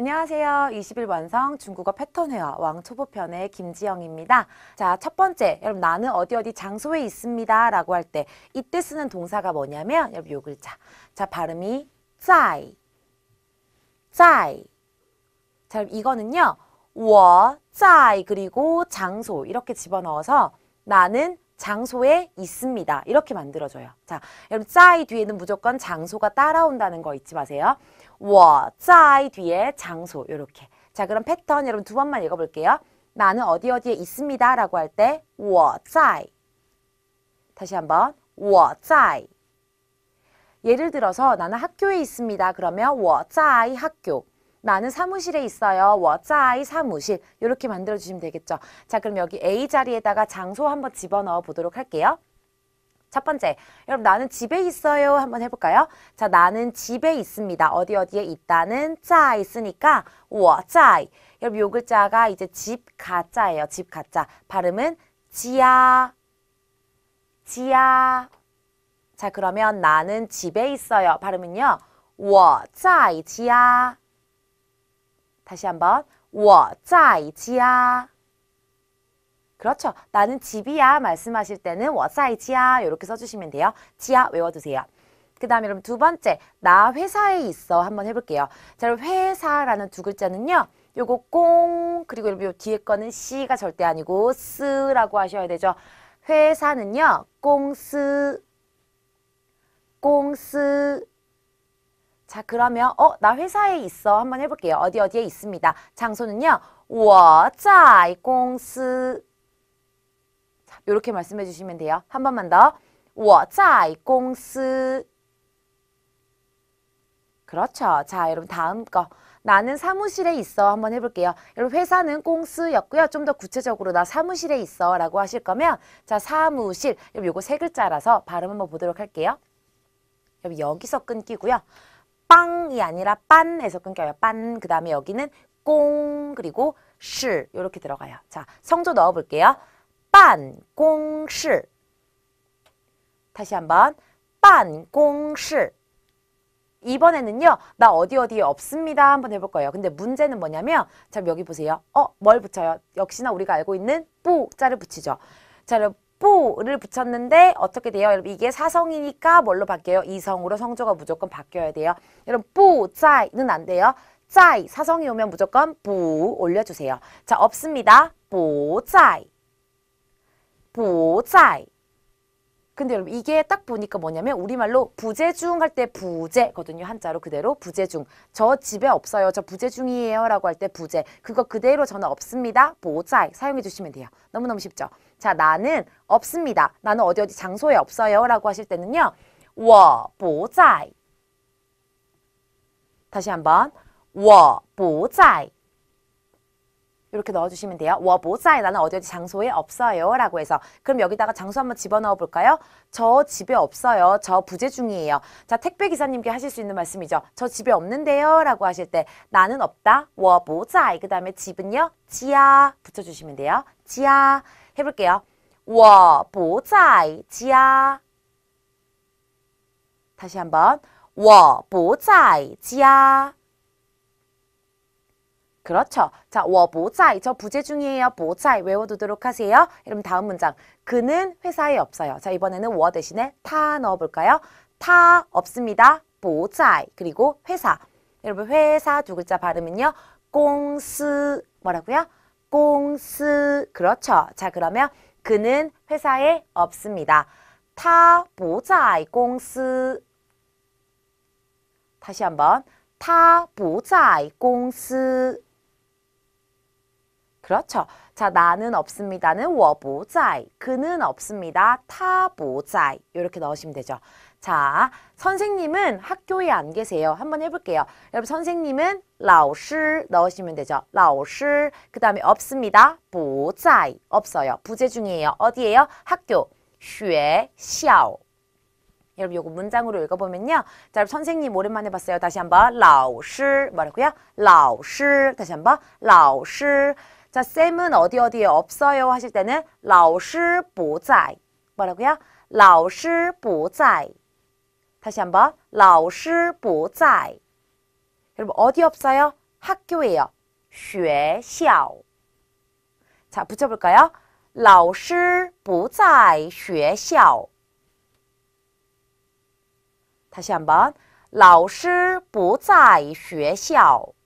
안녕하세요. 20일 완성 중국어 패턴 회화 왕초보편의 김지영입니다. 자, 첫 번째, 여러분 나는 어디 어디 장소에 있습니다 라고 할 때 이때 쓰는 동사가 뭐냐면 여러분 요 글자. 자, 발음이 짜이, 짜이. 자, 이거는요. 워, 짜 그리고 장소 이렇게 집어넣어서 나는 장소에 있습니다. 이렇게 만들어줘요. 자, 여러분 짜이 뒤에는 무조건 장소가 따라온다는 거 잊지 마세요. 워 짜이 뒤에 장소 이렇게. 자, 그럼 패턴 여러분 두 번만 읽어볼게요. 나는 어디 어디에 있습니다 라고 할 때워 짜이 다시 한번 워 짜이 예를 들어서 나는 학교에 있습니다. 그러면 워 짜이 학교 나는 사무실에 있어요. 워짜이 사무실 이렇게 만들어주시면 되겠죠. 자 그럼 여기 A 자리에다가 장소 한번 집어넣어 보도록 할게요. 첫 번째, 여러분 나는 집에 있어요 한번 해볼까요? 자 나는 집에 있습니다. 어디 어디에 있다는 짜 있으니까 워짜이 여러분 요 글자가 이제 집 가짜예요. 집 가짜 발음은 지야 지야 자 그러면 나는 집에 있어요 발음은요 워짜이 지야 다시 한번 我在家 그렇죠. 나는 집이야 말씀하실 때는 我在家 이렇게 써주시면 돼요. 지야 외워두세요. 그 다음에 여러분 두 번째 나 회사에 있어 한번 해볼게요. 자 여러분 회사라는 두 글자는요. 요거 꽁 그리고 여러분 요 뒤에 거는 씨가 절대 아니고 쓰라고 하셔야 되죠. 회사는요. 꽁스 꽁스 자 그러면 어 나 회사에 있어 한번 해볼게요. 어디 어디에 있습니다. 장소는요. 我在公司요렇게 말씀해 주시면 돼요. 한 번만 더. 我在公司 그렇죠. 자 여러분 다음 거. 나는 사무실에 있어 한번 해볼게요. 여러분 회사는 공스였고요. 좀 더 구체적으로 나 사무실에 있어 라고 하실 거면 자 사무실 여러분 요거 세 글자라서 발음 한번 보도록 할게요. 여러분 여기서 끊기고요. 빵이 아니라 빤에서 끊겨요. 빤, 그 다음에 여기는 꽁, 그리고 시 이렇게 들어가요. 자, 성조 넣어볼게요. 빤, 공시 다시 한번 빤, 공시 이번에는요. 나 어디 어디 없습니다. 한번 해볼 거예요. 근데 문제는 뭐냐면 자, 여기 보세요. 어, 뭘 붙여요? 역시나 우리가 알고 있는 뿌자를 붙이죠. 자, 를 뽀를 붙였는데 어떻게 돼요? 여러분 이게 사성이니까 뭘로 바뀌어요? 이성으로 성조가 무조건 바뀌어야 돼요. 여러분 뽀, 짜이는 안 돼요. 짜이 사성이 오면 무조건 뽀 올려주세요. 자 없습니다. 뽀, 짜이 뽀, 짜이 근데 여러분 이게 딱 보니까 뭐냐면 우리말로 부재중 할 때 부재거든요. 한자로 그대로 부재중. 저 집에 없어요. 저 부재중이에요. 라고 할 때 부재. 그거 그대로 저는 없습니다. 보자이 사용해 주시면 돼요. 너무너무 쉽죠? 자 나는 없습니다. 나는 어디 어디 장소에 없어요. 라고 하실 때는요. 워 보자이 다시 한번 워 보자이 이렇게 넣어주시면 돼요. 워보사이 나는 어디 어디 장소에 없어요. 라고 해서 그럼 여기다가 장소 한번 집어넣어 볼까요? 저 집에 없어요. 저 부재 중이에요. 자 택배 기사님께 하실 수 있는 말씀이죠. 저 집에 없는데요. 라고 하실 때 나는 없다. 워보사이 그 다음에 집은요. 지야 붙여주시면 돼요. 지야 해볼게요. 워보사이 지야 다시 한번 워보사이 지야 그렇죠. 자, 워보자이. 저 부재중이에요. 보자이 외워두도록 하세요. 그럼 다음 문장. 그는 회사에 없어요. 자, 이번에는 워 대신에 타 넣어볼까요? 타 없습니다. 보자이. 그리고 회사. 여러분 회사 두 글자 발음은요. 공스 뭐라고요? 공스 그렇죠. 자, 그러면 그는 회사에 없습니다. 타 보자이 공스 다시 한번 타 보자이 공스 그렇죠. 자, 나는 없습니다는 워보자이. 그는 없습니다. 타보자 이렇게 이 넣으시면 되죠. 자, 선생님은 학교에 안 계세요. 한번 해볼게요. 여러분, 선생님은 라오师 넣으시면 되죠. 라오师그 다음에 없습니다. 보자이. 없어요. 부재중이에요. 어디에요 학교, 学校. 여러분 요거 문장으로 읽어보면요. 자, 여러분 선생님 오랜만에 봤어요. 다시 한번 라오师 뭐라고요? 라오师 다시 한번 라오师 자, 쌤은 어디 어디에 없어요 하실 때는 老师不在. 뭐라고요? 老师不在. 다시 한번 老师不在. 여러분 어디 없어요? 학교예요. 学校. 자, 붙여 볼까요? 老师不在学校. 다시 한번 老师不在学校.